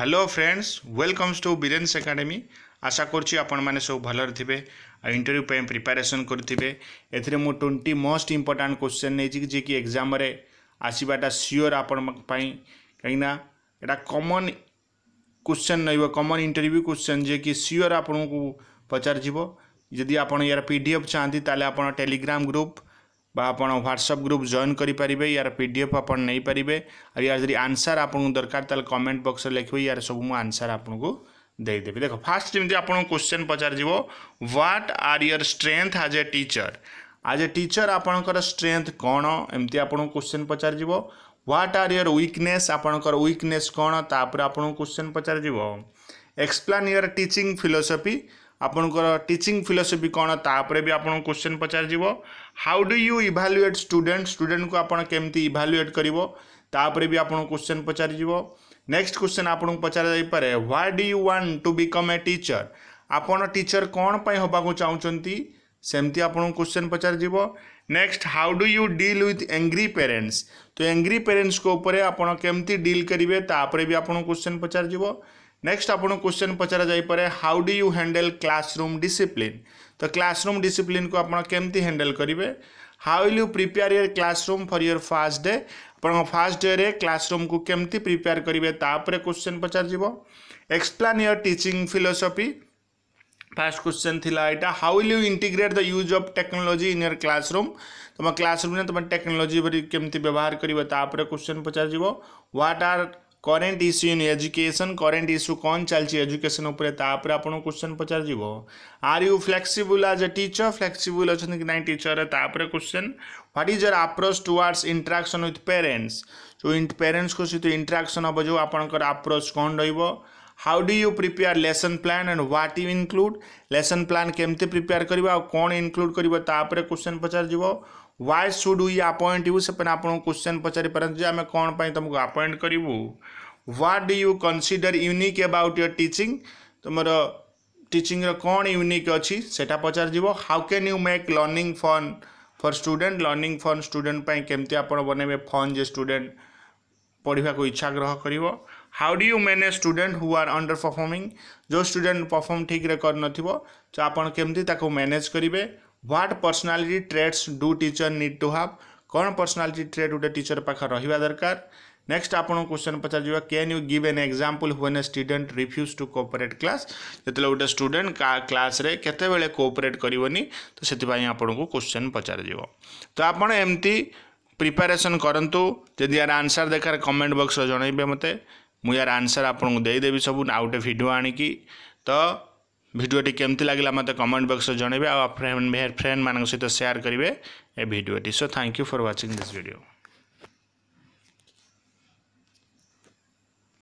hello friends welcomes to Biren's academy আশা করছি ଆପଣମାନେ ସବୁ ଭଲରେ ଥିବେ ଆଉ ଇଣ୍ଟରଭ୍ୟୁ ପାଇଁ ପ୍ରିପାରେସନ୍ କରିଥିବେ ଏଥିରେ ମୁଁ ଟ୍ୱେଣ୍ଟି ମୋଷ୍ଟ ଇମ୍ପୋର୍ଟାଣ୍ଟ କ୍ୱେଶ୍ଚନ୍ ନେଇଛି ଯିଏକି ଏକ୍ଜାମ୍ରେ ଆସିବାଟା ସିଓର୍ ଆପଣଙ୍କ ପାଇଁ କାହିଁକିନା ଏଇଟା କମନ୍ କ୍ୱେଶ୍ଚନ୍ ରହିବ କମନ୍ ଇଣ୍ଟରଭ୍ୟୁ କ୍ୱେଶ୍ଚନ୍ ଯିଏକି ସିଓର୍ ଆପଣଙ୍କୁ ପଚାରିଯିବ ଯଦି ଆପଣ ଏହାର ପି ଡି ଏଫ୍ ଚାହାନ୍ତି ତାହେଲେ ଆପଣ ଟେଲିଗ୍ରାମ ଗ୍ରୁପ୍ বা আপনার হোয়াটসঅ্যাপ গ্রুপ জয়েন করে পারে ইয়ার পিডিএফ আপনার নেই পারে আর ইয়ার যদি আনসার আপনার দরকার তাহলে কমেন্ট বক্সরে লিখবে ইয়ার সব মু আনসার আপনার ଦେଇଦେବି ଦେଖ ଫାର୍ଷ୍ଟ ଯେମିତି ଆପଣଙ୍କୁ କ୍ୱେଶ୍ଚନ୍ ପଚାରିଯିବ what are your strength as a teacher as a teacher ଆପଣଙ୍କର ଷ୍ଟ୍ରେଙ୍ଥ କ'ଣ ଏମିତି ଆପଣଙ୍କୁ କ୍ୱେଶ୍ଚନ୍ ପଚାରିଯିବ ହ୍ୱାଟ୍ ଆର୍ ୟର୍ ୱିକନେସ୍ ଆପଣଙ୍କର ୱିକନେସ୍ କ'ଣ ତାପରେ ଆପଣଙ୍କୁ କ୍ୱେଶ୍ଚନ୍ ପଚାରିଯିବ ଏକ୍ସପ୍ଲାନ୍ ୟର୍ ଟିଚିଂ ଫିଲୋସଫି आपणकर टीचिंग फिलोसफी कौन तापर भी आपको क्वेश्चन पचार how do you evaluate student student को आपड़ केमी इभालुएट करतापर भी आपको क्वेश्चन पचार नेक्स्ट क्वेश्चन आपन तो को पचार जापे what do you want to become a teacher आपन टीचर कौन पर हाँ चाहते सेमती आप क्वेश्चन पचार next how do you deal with angry parents तो एंग्री पेरेन्ट्स को आपड़ केमती डिल करेंगे भी आपको क्वेश्चन पचार आप क्वेश्चन ક્વેશ્ચન પચરા જઈપરે how do you handle classroom discipline तो क्लासरूम ડિસિપ્લિન को આપણ केमती हैंडल करेंगे how will you prepare your classroom for your first day आप फास्ट डे रे क्लासरूम को केमती प्रिपेयर करेंगे तापर क्वेश्चन पचार explain your teaching philosophy first question थी एटा how will you integrate the use of technology in your classroom तुम क्लासरूम तुम टेक्नोलॉजी केमती व्यवहार करेंगे तापर क्वेश्चन पचार what are current issue in education current issue କ'ଣ ଚାଲିଛି ଏଜୁକେସନ୍ ଉପରେ ତାପରେ ଆପଣଙ୍କୁ କ୍ୱେଶ୍ଚନ୍ ପଚାରିଯିବ are you flexible as a teacher flexible ଅଛନ୍ତି କି ନାହିଁ ଟିଚର୍ରେ ତାପରେ question what is your approach towards interaction with parents ଯେଉଁ ପେରେଣ୍ଟସ୍ଙ୍କ ସହିତ ଇଣ୍ଟ୍ରାକ୍ସନ୍ ହେବ ଯେଉଁ ଆପଣଙ୍କର ଆପ୍ରୋଚ୍ କ'ଣ ରହିବ how do you prepare lesson plan and what you include lesson plan केमती प्रिपेयर करवा कौन इनक्लूड कर क्वेश्चन पचार why should we appoint you से आपको क्वेश्चन पचारि पारती आम कौन तुमको अपॉइंट करूँ what do you consider unique about your teaching तुम टीचिंग कौन यूनिक अच्छी से पचार how can you make learning fun for student learning fun student केमती आप बनइबे फन जे स्टूडेंट पढ़ा को इच्छाग्रह कर how do you manage student who are underperforming जो स्टूडेंट परफर्म ठीक रे कर नथिबो तो आपण केमती ताको मैनेज करिवे what personality traits do teacher need to have कोन पर्सनालिटी ट्रेड गोटे टीचर पाखे रहा दरकार नेक्स्ट आपण क्वेश्चन पचार can you give an example when a student refuse to cooperate class जतले गोटे स्टूडेंट क्लास रे बेले कोऑपरेट करनी तो पई आपण को क्वेश्चन पचार तो आपण एमती प्रिपेरेसन करंतु जदि आंसर देखार कमेंट बक्स जनइबे मते ମୁଁ ୟାର ଆନ୍ସର୍ ଆପଣଙ୍କୁ ଦେଇଦେବି ସବୁ ଆଉ ଗୋଟେ ଭିଡ଼ିଓ ଆଣିକି ତ ଭିଡ଼ିଓଟି କେମିତି ଲାଗିଲା ମୋତେ କମେଣ୍ଟ ବକ୍ସରେ ଜଣାଇବେ ଆଉ ଫ୍ରେଣ୍ଡ ଫ୍ରେଣ୍ଡମାନଙ୍କ ସହିତ ସେୟାର କରିବେ ଏ ଭିଡ଼ିଓଟି so thank you for watching this video